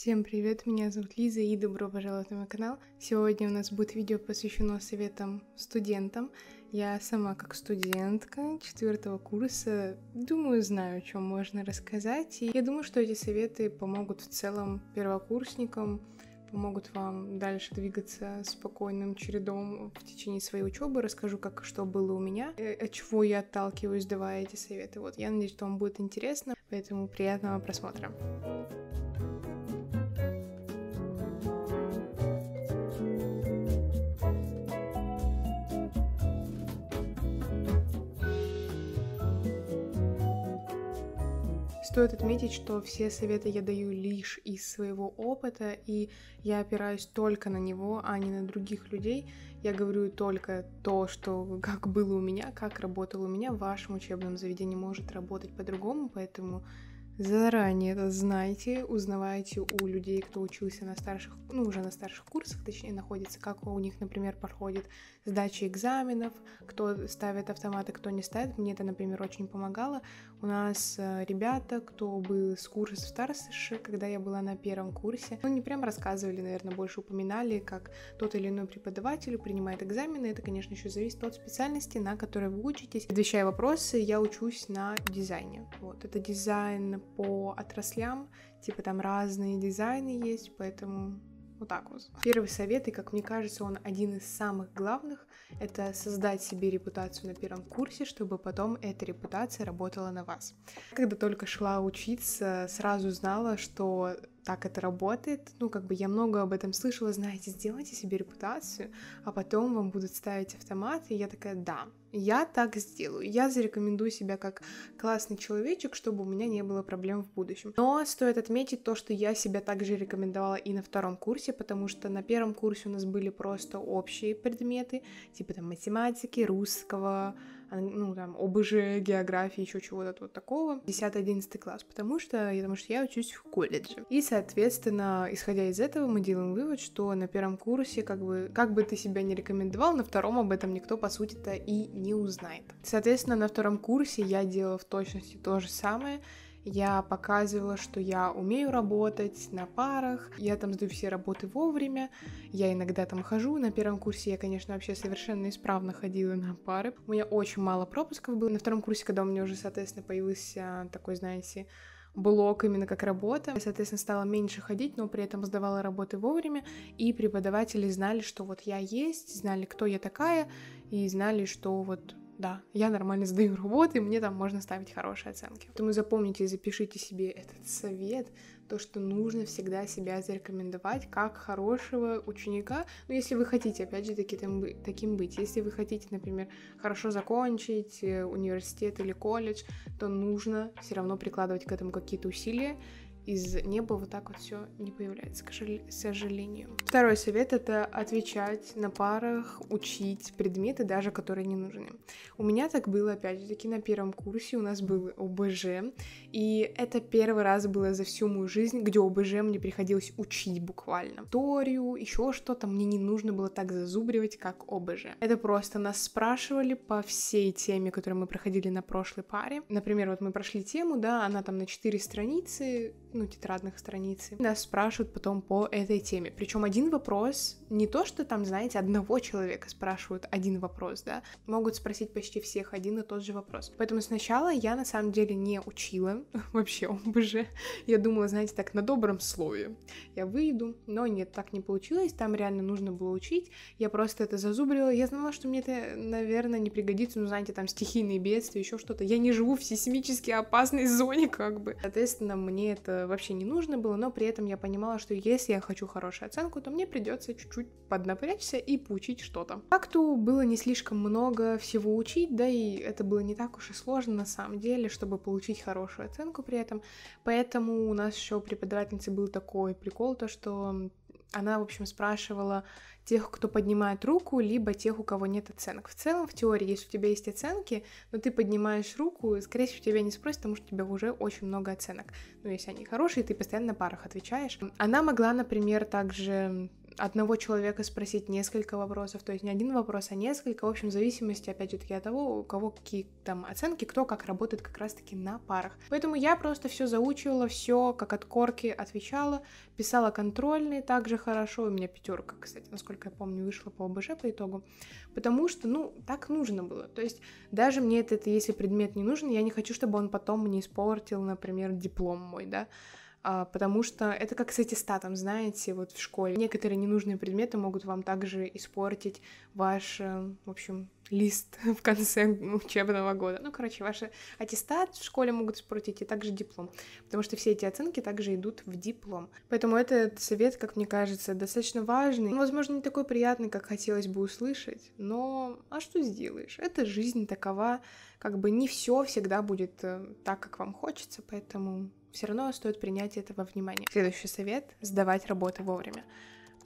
Всем привет, меня зовут Лиза и добро пожаловать на мой канал. Сегодня у нас будет видео посвящено советам студентам. Я сама как студентка четвертого курса, думаю, знаю, о чем можно рассказать. И я думаю, что эти советы помогут в целом первокурсникам, помогут вам дальше двигаться спокойным чередом в течение своей учебы. Расскажу, как что было у меня, э, от чего я отталкиваюсь, давая эти советы. Вот, я надеюсь, что вам будет интересно, поэтому приятного просмотра. Стоит отметить, что все советы я даю лишь из своего опыта, и я опираюсь только на него, а не на других людей. Я говорю только то, что как было у меня, как работало у меня, в вашем учебном заведении может работать по-другому, поэтому заранее это знайте, узнавайте у людей, кто учился на старших, ну, уже на старших курсах, точнее, находится, как у них, например, проходит сдача экзаменов, кто ставит автоматы, кто не ставит. Мне это, например, очень помогало. У нас э, ребята, кто был с курса в Тарсыше, когда я была на первом курсе, ну, не прям рассказывали, наверное, больше упоминали, как тот или иной преподаватель принимает экзамены. Это, конечно, еще зависит от специальности, на которой вы учитесь. Отвечая вопросы, я учусь на дизайне. Вот, это дизайн по отраслям, типа там разные дизайны есть, поэтому вот так вот. Первый совет, и как мне кажется, он один из самых главных, это создать себе репутацию на первом курсе, чтобы потом эта репутация работала на вас. Когда только шла учиться, сразу знала, что так это работает. Ну, как бы я много об этом слышала, знаете, сделайте себе репутацию, а потом вам будут ставить автомат. И я такая, да, я так сделаю. Я зарекомендую себя как классный человечек, чтобы у меня не было проблем в будущем. Но стоит отметить то, что я себя также рекомендовала и на втором курсе, потому что на первом курсе у нас были просто общие предметы, типа там математики, русского, ну, там, ОБЖ, географии, еще чего-то вот такого, 10-11 класс, потому что, потому что я учусь в колледже. И, соответственно, исходя из этого, мы делаем вывод, что на первом курсе, как бы, как бы ты себя не рекомендовал, на втором об этом никто, по сути-то, и не узнает. Соответственно, на втором курсе я делала в точности то же самое, я показывала, что я умею работать на парах, я там сдаю все работы вовремя, я иногда там хожу, на первом курсе я, конечно, вообще совершенно исправно ходила на пары, у меня очень мало пропусков было, на втором курсе, когда у меня уже, соответственно, появился такой, знаете, блок именно как работа. Я, соответственно, стала меньше ходить, но при этом сдавала работы вовремя, и преподаватели знали, что вот я есть, знали, кто я такая, и знали, что вот да, я нормально сдаю работы, мне там можно ставить хорошие оценки. Поэтому запомните и запишите себе этот совет, то, что нужно всегда себя зарекомендовать как хорошего ученика, ну, если вы хотите, опять же, таки, там, таким быть. Если вы хотите, например, хорошо закончить э, университет или колледж, то нужно все равно прикладывать к этому какие-то усилия из неба вот так вот все не появляется, к сожалению. Второй совет — это отвечать на парах, учить предметы, даже которые не нужны. У меня так было, опять-таки, же на первом курсе у нас был ОБЖ, и это первый раз было за всю мою жизнь, где ОБЖ мне приходилось учить буквально. Торию, еще что-то, мне не нужно было так зазубривать, как ОБЖ. Это просто нас спрашивали по всей теме, которую мы проходили на прошлой паре. Например, вот мы прошли тему, да, она там на 4 страницы, ну, тетрадных страниц. Нас спрашивают потом по этой теме. Причем один вопрос, не то, что там, знаете, одного человека спрашивают один вопрос, да, могут спросить почти всех один и тот же вопрос. Поэтому сначала я на самом деле не учила вообще ОБЖ. Я думала, знаете, так на добром слове я выйду, но нет, так не получилось, там реально нужно было учить, я просто это зазубрила, я знала, что мне это, наверное, не пригодится, ну, знаете, там стихийные бедствия, еще что-то, я не живу в сейсмически опасной зоне, как бы. Соответственно, мне это вообще не нужно было, но при этом я понимала, что если я хочу хорошую оценку, то мне придется чуть-чуть поднапрячься и поучить что-то. Факту было не слишком много всего учить, да и это было не так уж и сложно на самом деле, чтобы получить хорошую оценку при этом. Поэтому у нас еще у преподавательницы был такой прикол, то что она, в общем, спрашивала, тех, кто поднимает руку, либо тех, у кого нет оценок. В целом, в теории, если у тебя есть оценки, но ты поднимаешь руку, скорее всего, тебя не спросят, потому что у тебя уже очень много оценок. Ну, если они хорошие, ты постоянно на парах отвечаешь. Она могла, например, также одного человека спросить несколько вопросов, то есть не один вопрос, а несколько, в общем, в зависимости, опять же таки, от того, у кого какие там оценки, кто как работает как раз-таки на парах. Поэтому я просто все заучивала, все как от корки отвечала, писала контрольные также хорошо, у меня пятерка, кстати, насколько я помню, вышла по ОБЖ по итогу, потому что, ну, так нужно было, то есть даже мне этот, если предмет не нужен, я не хочу, чтобы он потом мне испортил, например, диплом мой, да, а, потому что это как с аттестатом, знаете, вот в школе. Некоторые ненужные предметы могут вам также испортить ваш, э, в общем, лист в конце учебного года. Ну, короче, ваш аттестат в школе могут испортить, и также диплом, потому что все эти оценки также идут в диплом. Поэтому этот совет, как мне кажется, достаточно важный. Ну, возможно, не такой приятный, как хотелось бы услышать, но а что сделаешь? Это жизнь такова, как бы не все всегда будет э, так, как вам хочется, поэтому все равно стоит принять это во внимание. Следующий совет — сдавать работы вовремя.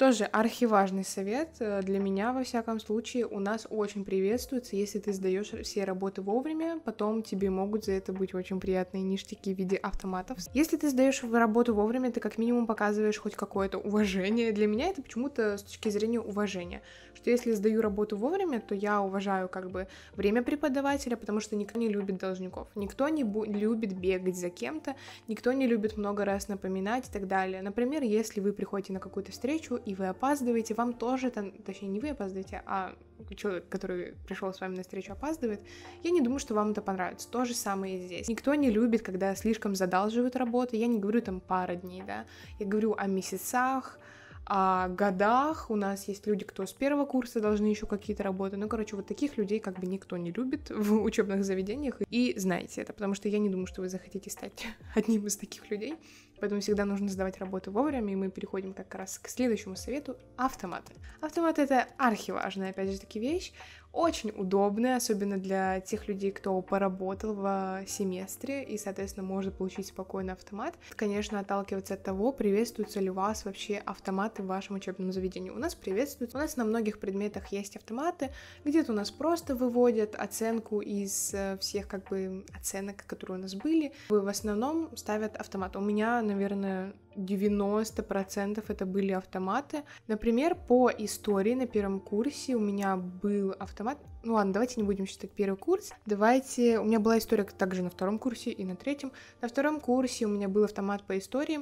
Тоже архиважный совет э, для меня, во всяком случае, у нас очень приветствуется, если ты сдаешь все работы вовремя, потом тебе могут за это быть очень приятные ништяки в виде автоматов. Если ты сдаешь работу вовремя, ты как минимум показываешь хоть какое-то уважение. Для меня это почему-то с точки зрения уважения, что если сдаю работу вовремя, то я уважаю как бы время преподавателя, потому что никто не любит должников, никто не любит бегать за кем-то, никто не любит много раз напоминать и так далее. Например, если вы приходите на какую-то встречу и и вы опаздываете, вам тоже, там, точнее, не вы опаздываете, а человек, который пришел с вами на встречу, опаздывает, я не думаю, что вам это понравится. То же самое и здесь. Никто не любит, когда слишком задалживают работу. Я не говорю там пара дней, да, я говорю о месяцах, о годах. У нас есть люди, кто с первого курса должны еще какие-то работы. Ну, короче, вот таких людей как бы никто не любит в учебных заведениях. И знаете это, потому что я не думаю, что вы захотите стать одним из таких людей. Поэтому всегда нужно сдавать работы вовремя, и мы переходим как раз к следующему совету — автоматы. Автоматы — это архиважная, опять же, таки вещь, очень удобная, особенно для тех людей, кто поработал в семестре и, соответственно, может получить спокойно автомат. Конечно, отталкиваться от того, приветствуются ли у вас вообще автоматы в вашем учебном заведении. У нас приветствуют. У нас на многих предметах есть автоматы. Где-то у нас просто выводят оценку из э, всех как бы оценок, которые у нас были. В основном ставят автомат. У меня, наверное, 90% это были автоматы. Например, по истории на первом курсе у меня был автомат. Ну ладно, давайте не будем считать первый курс. Давайте... У меня была история также на втором курсе и на третьем. На втором курсе у меня был автомат по истории.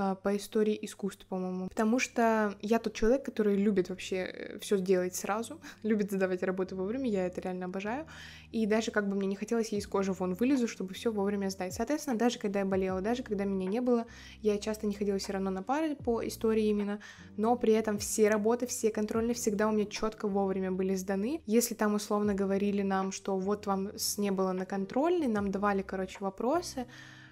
А, по истории искусств, по-моему. Потому что я тот человек, который любит вообще э, все делать сразу, любит задавать работы вовремя, я это реально обожаю. И даже как бы мне не хотелось, я из кожи вон вылезу, чтобы все вовремя сдать. Соответственно, даже когда я болела, даже когда меня не было, я часто не ходила все равно на пары по истории именно, но при этом все работы, все контрольные всегда у меня четко вовремя были сданы. Если там условно говорили нам, что вот вам не было на контрольной, нам давали, короче, вопросы,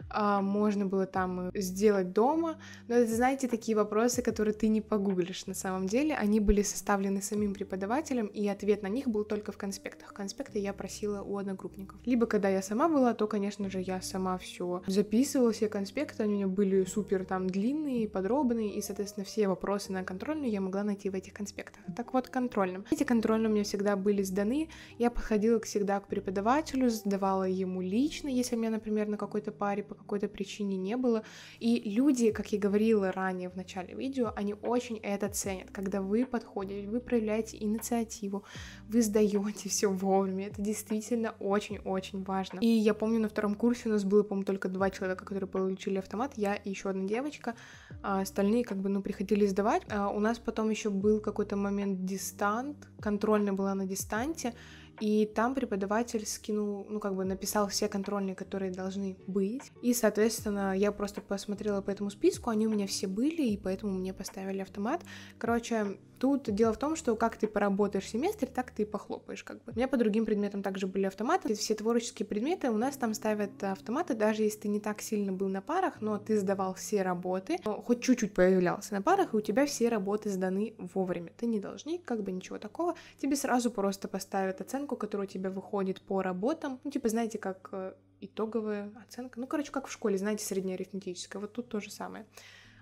а, можно было там сделать дома. Но это, знаете, такие вопросы, которые ты не погуглишь на самом деле. Они были составлены самим преподавателем, и ответ на них был только в конспектах. Конспекты я просила у одногруппников. Либо когда я сама была, то, конечно же, я сама все записывала, все конспекты, они у меня были супер там длинные, подробные, и, соответственно, все вопросы на контрольную я могла найти в этих конспектах. Так вот, контрольным. Эти контрольные у меня всегда были сданы, я подходила всегда к преподавателю, задавала ему лично, если у меня, например, на какой-то паре по какой-то причине не было. И люди, как я говорила ранее в начале видео, они очень это ценят, когда вы подходите, вы проявляете инициативу, вы сдаете все вовремя. Это действительно очень-очень важно. И я помню, на втором курсе у нас было, по-моему, только два человека, которые получили автомат, я и еще одна девочка. А остальные как бы, ну, приходили сдавать. А у нас потом еще был какой-то момент дистант, контрольная была на дистанте, и там преподаватель скинул, ну, как бы написал все контрольные, которые должны быть. И, соответственно, я просто посмотрела по этому списку, они у меня все были, и поэтому мне поставили автомат. Короче, тут дело в том, что как ты поработаешь семестр, так ты и похлопаешь, как бы. У меня по другим предметам также были автоматы. Все творческие предметы у нас там ставят автоматы, даже если ты не так сильно был на парах, но ты сдавал все работы, хоть чуть-чуть появлялся на парах, и у тебя все работы сданы вовремя. Ты не должник, как бы ничего такого. Тебе сразу просто поставят оценку оценку, которая у тебя выходит по работам. Ну, типа, знаете, как э, итоговая оценка. Ну, короче, как в школе, знаете, среднеарифметическая. Вот тут то же самое.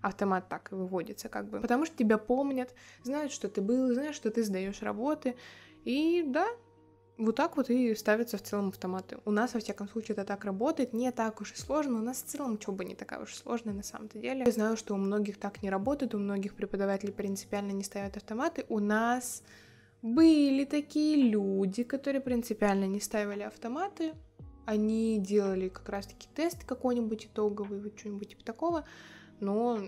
Автомат так выводится, как бы. Потому что тебя помнят, знают, что ты был, знают, что ты сдаешь работы. И да, вот так вот и ставятся в целом автоматы. У нас, во всяком случае, это так работает, не так уж и сложно. У нас в целом учеба не такая уж и сложная на самом-то деле. Я знаю, что у многих так не работает, у многих преподавателей принципиально не ставят автоматы. У нас были такие люди, которые принципиально не ставили автоматы, они делали как раз-таки тест какой-нибудь итоговый, вот что-нибудь типа такого, но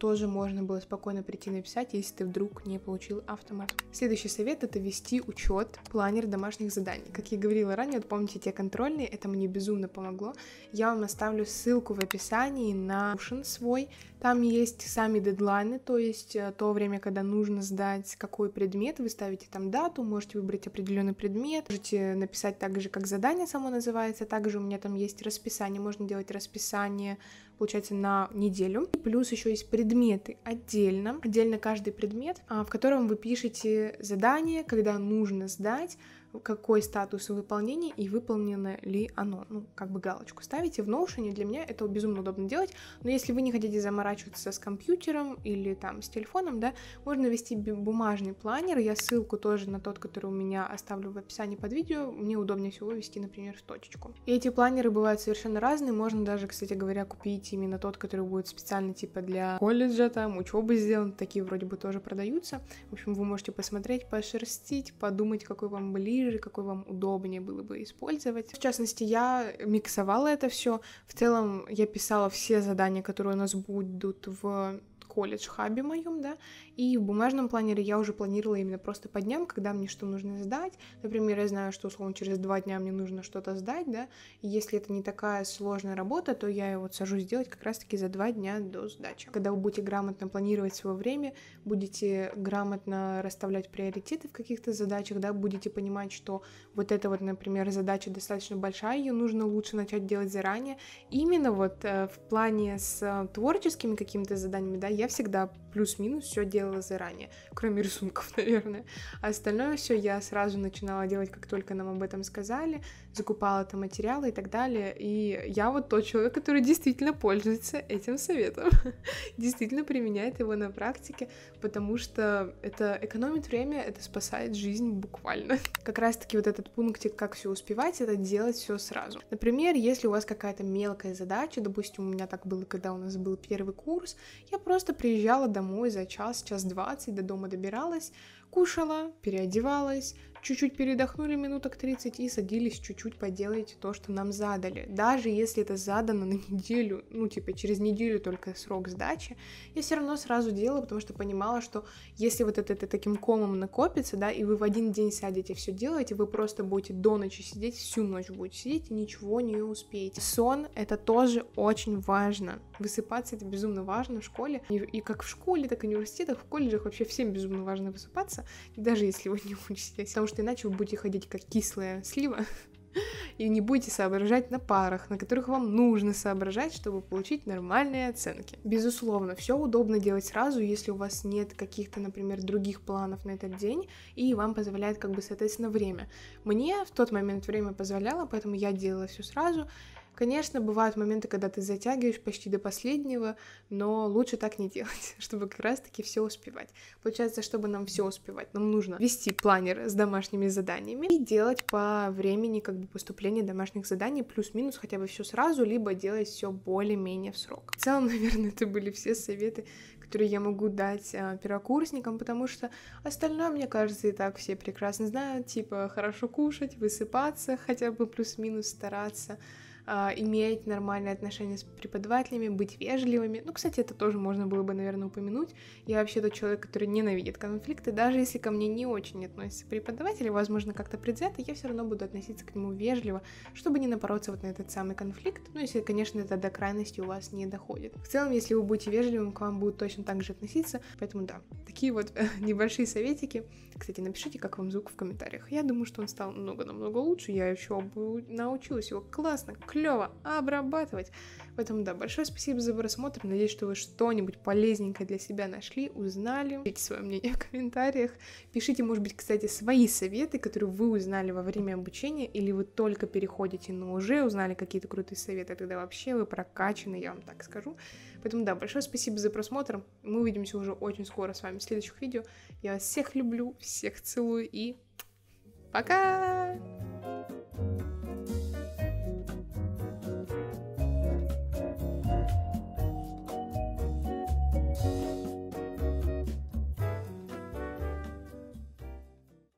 тоже можно было спокойно прийти написать, если ты вдруг не получил автомат. Следующий совет — это вести учет, планер домашних заданий. Как я говорила ранее, вот помните те контрольные, это мне безумно помогло. Я вам оставлю ссылку в описании на Notion свой. Там есть сами дедлайны, то есть э, то время, когда нужно сдать какой предмет, вы ставите там дату, можете выбрать определенный предмет, можете написать так же, как задание само называется, также у меня там есть расписание, можно делать расписание получается, на неделю. Плюс еще есть предметы отдельно. Отдельно каждый предмет, а, в котором вы пишете задание, когда нужно сдать, какой статус выполнения и выполнено ли оно. Ну, как бы галочку ставите в Notion, для меня это безумно удобно делать, но если вы не хотите заморачиваться с компьютером или там с телефоном, да, можно вести бумажный планер, я ссылку тоже на тот, который у меня оставлю в описании под видео, мне удобнее всего вести, например, в точечку. И эти планеры бывают совершенно разные, можно даже, кстати говоря, купить именно тот, который будет специально типа для колледжа, там, учебы сделан, такие вроде бы тоже продаются, в общем, вы можете посмотреть, пошерстить, подумать, какой вам ближе, ближе, какой вам удобнее было бы использовать. В частности, я миксовала это все. В целом, я писала все задания, которые у нас будут в колледж хабе моем, да, и в бумажном планере я уже планировала именно просто по дням, когда мне что нужно сдать. Например, я знаю, что условно через два дня мне нужно что-то сдать, да, и если это не такая сложная работа, то я его вот сажусь делать как раз-таки за два дня до сдачи. Когда вы будете грамотно планировать свое время, будете грамотно расставлять приоритеты в каких-то задачах, да, будете понимать, что вот эта вот, например, задача достаточно большая, ее нужно лучше начать делать заранее. Именно вот э, в плане с э, творческими какими-то заданиями, да, я всегда плюс-минус все делала заранее, кроме рисунков, наверное. А остальное все я сразу начинала делать, как только нам об этом сказали, закупала там материалы и так далее. И я вот тот человек, который действительно пользуется этим советом, действительно применяет его на практике, потому что это экономит время, это спасает жизнь буквально. Как раз-таки вот этот пунктик, как все успевать, это делать все сразу. Например, если у вас какая-то мелкая задача, допустим, у меня так было, когда у нас был первый курс, я просто просто приезжала домой за час, час двадцать, до дома добиралась, Кушала, переодевалась, чуть-чуть передохнули минуток 30 и садились чуть-чуть поделать то, что нам задали. Даже если это задано на неделю, ну типа через неделю только срок сдачи, я все равно сразу делала, потому что понимала, что если вот это, это таким комом накопится, да, и вы в один день сядете все делаете, вы просто будете до ночи сидеть, всю ночь будете сидеть и ничего не успеете. Сон — это тоже очень важно. Высыпаться — это безумно важно в школе. И, и как в школе, так и в университетах, в колледжах вообще всем безумно важно высыпаться мяса, даже если вы не учитесь, потому что иначе вы будете ходить как кислая слива, и не будете соображать на парах, на которых вам нужно соображать, чтобы получить нормальные оценки. Безусловно, все удобно делать сразу, если у вас нет каких-то, например, других планов на этот день, и вам позволяет, как бы, соответственно, время. Мне в тот момент время позволяло, поэтому я делала все сразу, Конечно, бывают моменты, когда ты затягиваешь почти до последнего, но лучше так не делать, чтобы как раз-таки все успевать. Получается, чтобы нам все успевать, нам нужно вести планер с домашними заданиями и делать по времени как бы поступления домашних заданий плюс-минус хотя бы все сразу, либо делать все более-менее в срок. В целом, наверное, это были все советы, которые я могу дать а, первокурсникам, потому что остальное, мне кажется, и так все прекрасно знают, типа хорошо кушать, высыпаться, хотя бы плюс-минус стараться, а, иметь нормальные отношения с преподавателями, быть вежливыми. Ну, кстати, это тоже можно было бы, наверное, упомянуть. Я вообще тот человек, который ненавидит конфликты, даже если ко мне не очень относятся преподаватели, возможно, как-то предвзято, я все равно буду относиться к нему вежливо, чтобы не напороться вот на этот самый конфликт. Ну, если, конечно, это до крайности у вас не доходит. В целом, если вы будете вежливым, к вам будут точно так же относиться. Поэтому, да, такие вот небольшие советики. Кстати, напишите, как вам звук в комментариях. Я думаю, что он стал много-намного лучше. Я еще научилась его классно, клево клево обрабатывать. Поэтому, да, большое спасибо за просмотр. Надеюсь, что вы что-нибудь полезненькое для себя нашли, узнали. Пишите свое мнение в комментариях. Пишите, может быть, кстати, свои советы, которые вы узнали во время обучения, или вы только переходите, но уже узнали какие-то крутые советы, а тогда вообще вы прокачаны, я вам так скажу. Поэтому, да, большое спасибо за просмотр. Мы увидимся уже очень скоро с вами в следующих видео. Я вас всех люблю, всех целую и пока!